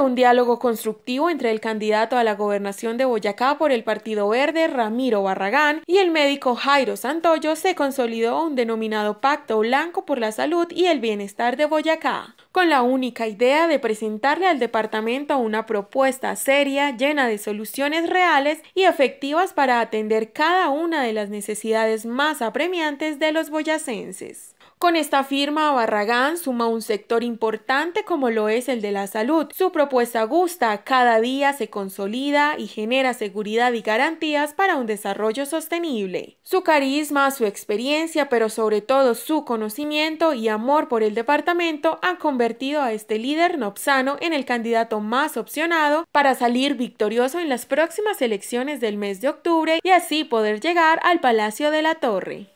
un diálogo constructivo entre el candidato a la gobernación de Boyacá por el Partido Verde, Ramiro Barragán, y el médico Jairo Santoyo, se consolidó un denominado Pacto Blanco por la Salud y el Bienestar de Boyacá, con la única idea de presentarle al departamento una propuesta seria, llena de soluciones reales y efectivas para atender cada una de las necesidades más apremiantes de los boyacenses. Con esta firma, Barragán suma un sector importante como lo es el de la salud. Su pues gusta, cada día se consolida y genera seguridad y garantías para un desarrollo sostenible. Su carisma, su experiencia, pero sobre todo su conocimiento y amor por el departamento han convertido a este líder nopsano en el candidato más opcionado para salir victorioso en las próximas elecciones del mes de octubre y así poder llegar al Palacio de la Torre.